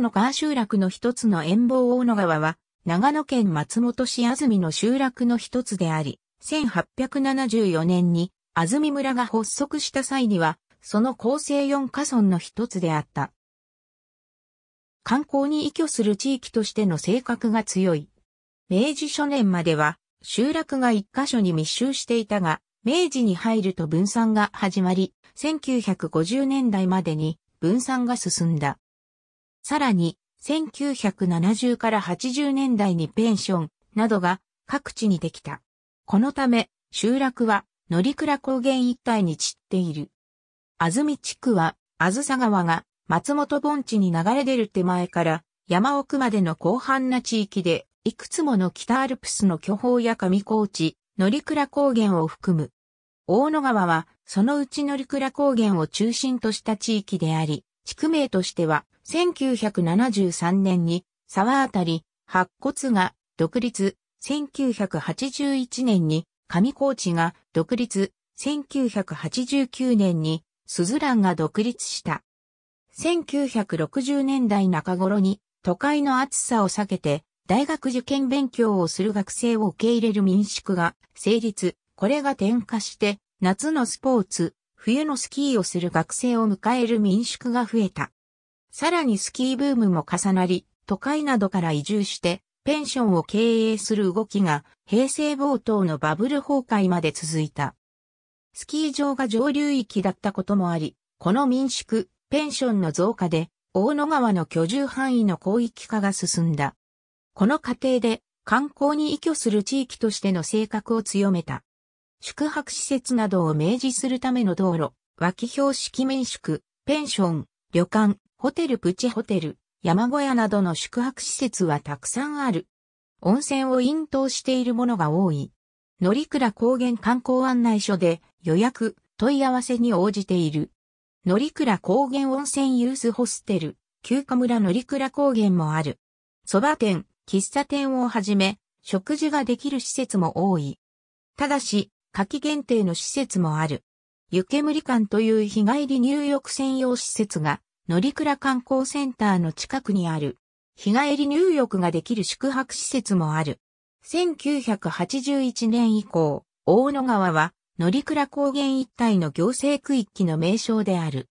の川集落の一つの遠望大野川は、長野県松本市安住の集落の一つであり、1874年に安住村が発足した際には、その構成4カ村の一つであった。観光に依拠する地域としての性格が強い。明治初年までは、集落が一箇所に密集していたが、明治に入ると分散が始まり、1950年代までに分散が進んだ。さらに、1970から80年代にペンションなどが各地にできた。このため、集落は乗倉高原一帯に散っている。安住地区は、あずさ川が松本盆地に流れ出る手前から山奥までの広範な地域で、いくつもの北アルプスの巨峰や上高地、乗倉高原を含む。大野川は、そのうち乗倉高原を中心とした地域であり、地区名としては、1973年に沢あたり白骨が独立、1981年に上高地が独立、1989年に鈴蘭が独立した。1960年代中頃に都会の暑さを避けて大学受験勉強をする学生を受け入れる民宿が成立。これが転化して夏のスポーツ、冬のスキーをする学生を迎える民宿が増えた。さらにスキーブームも重なり、都会などから移住して、ペンションを経営する動きが、平成冒頭のバブル崩壊まで続いた。スキー場が上流域だったこともあり、この民宿、ペンションの増加で、大野川の居住範囲の広域化が進んだ。この過程で、観光に依拠する地域としての性格を強めた。宿泊施設などを明示するための道路、脇標識民宿、ペンション、旅館、ホテルプチホテル、山小屋などの宿泊施設はたくさんある。温泉を引頭しているものが多い。乗倉高原観光案内所で予約、問い合わせに応じている。乗倉高原温泉ユースホステル、休暇村乗倉高原もある。蕎麦店、喫茶店をはじめ、食事ができる施設も多い。ただし、夏季限定の施設もある。湯煙館という日帰り入浴専用施設が、乗倉観光センターの近くにある。日帰り入浴ができる宿泊施設もある。1981年以降、大野川は、乗倉高原一帯の行政区域の名称である。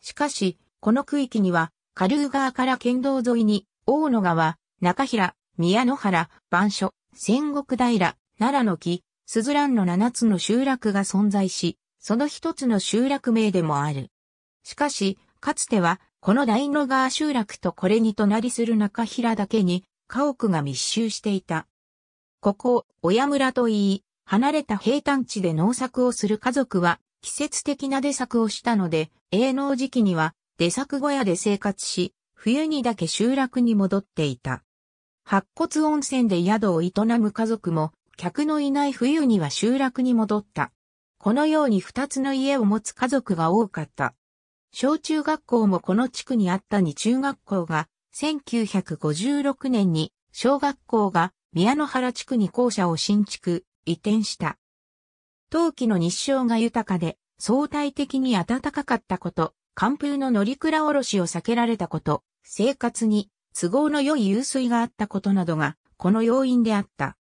しかし、この区域には、下流側から県道沿いに、大野川、中平、宮野原、番所、戦国平、奈良の木、スズランの7つの集落が存在し、その一つの集落名でもある。しかし、かつては、この大野川集落とこれに隣する中平だけに、家屋が密集していた。ここ、親村といい、離れた平坦地で農作をする家族は、季節的な出作をしたので、営農時期には出作小屋で生活し、冬にだけ集落に戻っていた。白骨温泉で宿を営む家族も客のいない冬には集落に戻った。このように二つの家を持つ家族が多かった。小中学校もこの地区にあったに中学校が、1956年に小学校が宮野原地区に校舎を新築、移転した。陶器の日照が豊かで、相対的に暖かかったこと、寒風の乗り倉おろしを避けられたこと、生活に都合の良い湧水があったことなどが、この要因であった。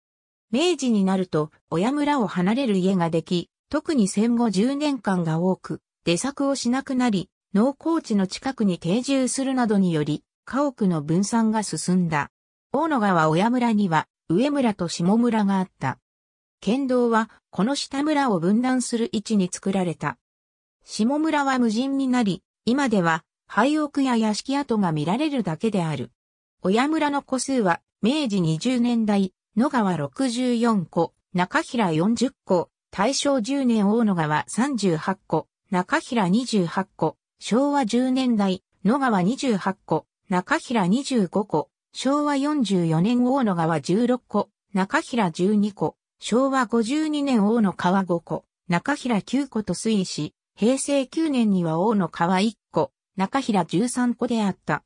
明治になると親村を離れる家ができ、特に戦後10年間が多く、出作をしなくなり、農耕地の近くに定住するなどにより、家屋の分散が進んだ。大野川親村には、上村と下村があった。県道は、この下村を分断する位置に作られた。下村は無人になり、今では、廃屋や屋敷跡が見られるだけである。親村の個数は、明治20年代、野川64個、中平40個、大正10年大野川38個、中平28個、昭和10年代、野川28個、中平25個、昭和44年大野川16個、中平12個、昭和52年大野川5個、中平9個と推移し、平成9年には大野川1個、中平13個であった。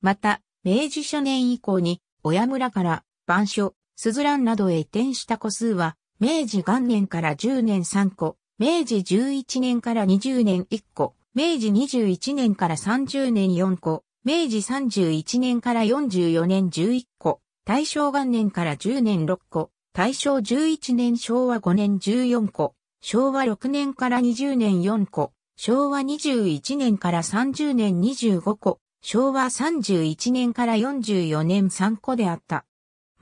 また、明治初年以降に、親村から、番所、鈴蘭などへ移転した個数は、明治元年から10年3個、明治11年から20年1個、明治21年から30年4個、明治31年から44年11個、大正元年から10年6個、大正11年昭和5年14個、昭和6年から20年4個、昭和21年から30年25個、昭和31年から44年3個であった。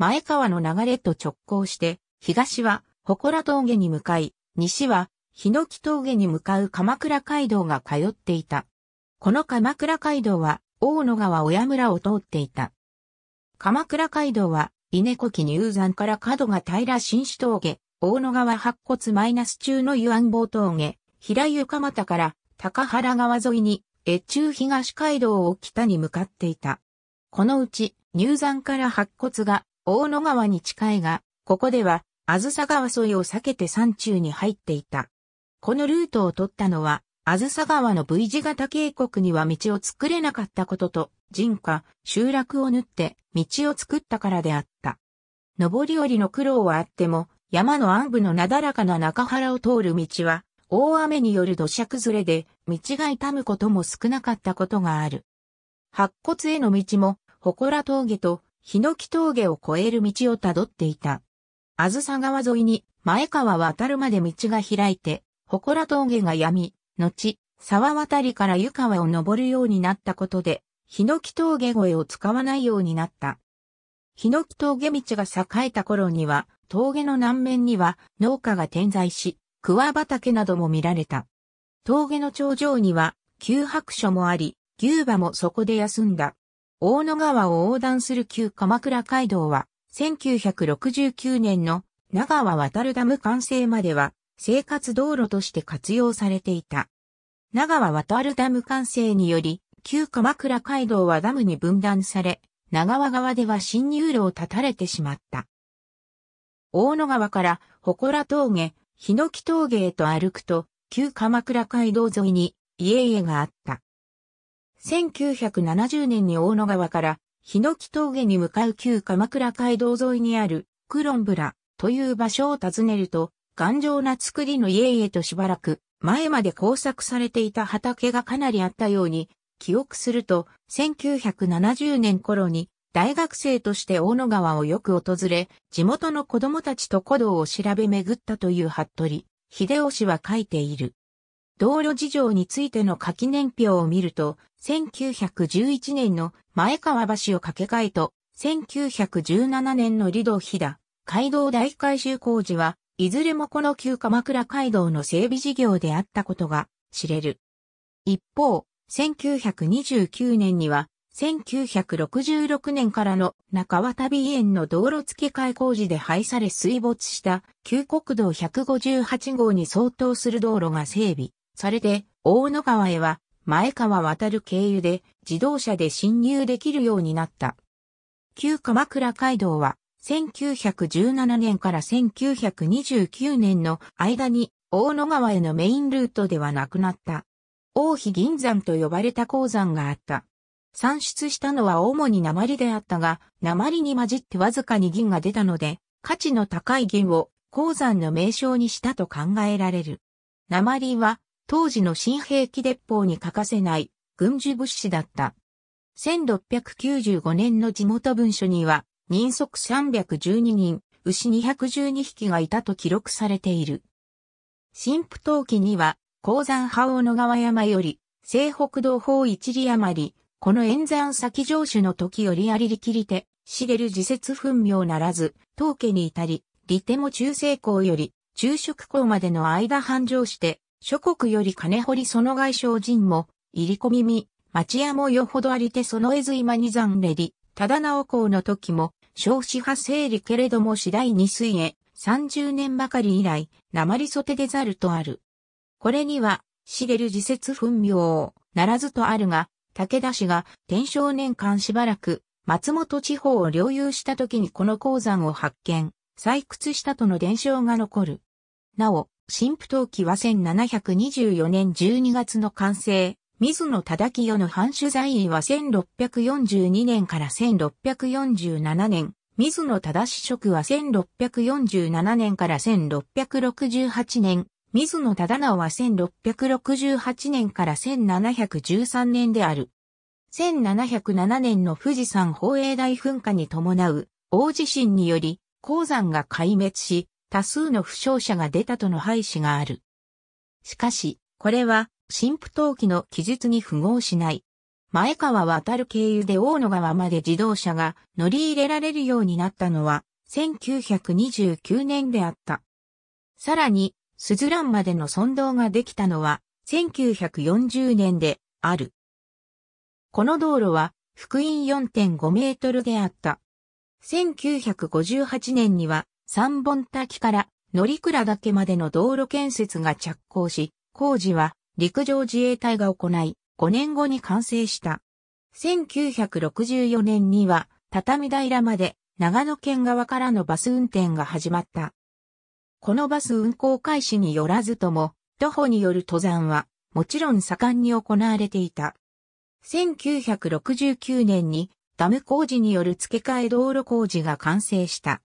前川の流れと直行して、東は祠峠に向かい、西はヒのキ峠に向かう鎌倉街道が通っていた。この鎌倉街道は、大野川親村を通っていた。鎌倉街道は、稲子木入山から角が平新種峠、大野川白骨マイナス中の湯安坊峠、平湯蒲田から高原川沿いに、越中東街道を北に向かっていた。このうち、入山から白骨が大野川に近いが、ここでは、あずさ川沿いを避けて山中に入っていた。このルートを取ったのは、あずさ川の V 字型渓谷には道を作れなかったことと、人家、集落を縫って道を作ったからであった。上り下りの苦労はあっても、山の暗部のなだらかな中原を通る道は、大雨による土砂崩れで、道が傷むことも少なかったことがある。白骨への道も、祠峠とヒノキ峠を越える道をたどっていた。あずさ川沿いに前川渡るまで道が開いて、ほこら峠が闇、み、後、沢渡りから湯川を登るようになったことで、ヒノキ峠越えを使わないようになった。ヒノキ峠道が栄えた頃には、峠の南面には農家が点在し、桑畑なども見られた。峠の頂上には、旧白書もあり、牛馬もそこで休んだ。大野川を横断する旧鎌倉街道は、1969年の長川渡るダム完成までは、生活道路として活用されていた。長川渡るダム完成により、旧鎌倉街道はダムに分断され、長川側では侵入路を断たれてしまった。大野川から祠峠、檜峠へと歩くと、旧鎌倉街道沿いに家々があった。1970年に大野川から日の木峠に向かう旧鎌倉街道沿いにあるクロンブラという場所を訪ねると頑丈な作りの家々としばらく前まで工作されていた畑がかなりあったように記憶すると1970年頃に大学生として大野川をよく訪れ、地元の子供たちと古道を調べ巡ったという服部、秀夫氏は書いている。道路事情についての書き年表を見ると、1911年の前川橋を架け替えと、1917年のリド飛騨、街道大改修工事は、いずれもこの旧鎌倉街道の整備事業であったことが知れる。一方、1929年には、1966年からの中渡び園の道路付け替え工事で廃され水没した旧国道158号に相当する道路が整備、それで、大野川へは、前川渡る経由で自動車で侵入できるようになった。旧鎌倉街道は、1917年から1929年の間に大野川へのメインルートではなくなった。王妃銀山と呼ばれた鉱山があった。産出したのは主に鉛であったが、鉛に混じってわずかに銀が出たので、価値の高い銀を鉱山の名称にしたと考えられる。鉛は当時の新兵器鉄砲に欠かせない軍需物資だった。1695年の地元文書には、人足312人、牛212匹がいたと記録されている。新不陶器には、鉱山派尾野川山より、西北道方一里余り、この円山先上手の時よりありりきりて、茂る自説分明ならず、陶家に至り、利手も中西港より、中食港までの間繁盛して、諸国より金掘りその外省人も、入り込みみ、町屋もよほどありてその絵ずいまに残れり、ただ直公の時も、少子派整理けれども次第に水へ、三十年ばかり以来、鉛袖でざるとある。これには、しげる自説奮明、ならずとあるが、武田氏が天正年間しばらく、松本地方を領有した時にこの鉱山を発見、採掘したとの伝承が残る。なお、新父陶器は1724年12月の完成。水野忠清の藩主在位は1642年から1647年。水野忠職は1647年から1668年。水野忠直は1668年から1713年である。1707年の富士山宝永大噴火に伴う大地震により、鉱山が壊滅し、多数の負傷者が出たとの廃止がある。しかし、これは、新不登記の記述に符合しない。前川渡る経由で大野川まで自動車が乗り入れられるようになったのは1929年であった。さらに、スズランまでの存道ができたのは1940年である。この道路は福音4.5メートルであった。1958年には三本滝から乗鞍岳までの道路建設が着工し、工事は陸上自衛隊が行い、5年後に完成した。1964年には畳平まで長野県側からのバス運転が始まった。このバス運行開始によらずとも、徒歩による登山はもちろん盛んに行われていた。1969年にダム工事による付け替え道路工事が完成した。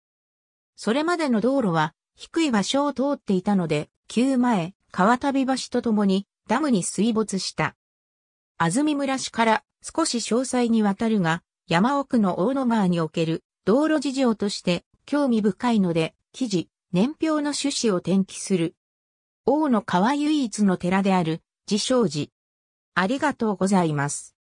それまでの道路は低い場所を通っていたので、旧前、川旅橋とともにダムに水没した。安住村市から少し詳細にわたるが、山奥の大野川における道路事情として興味深いので、記事、年表の趣旨を転記する。大野川唯一の寺である、自称寺。ありがとうございます。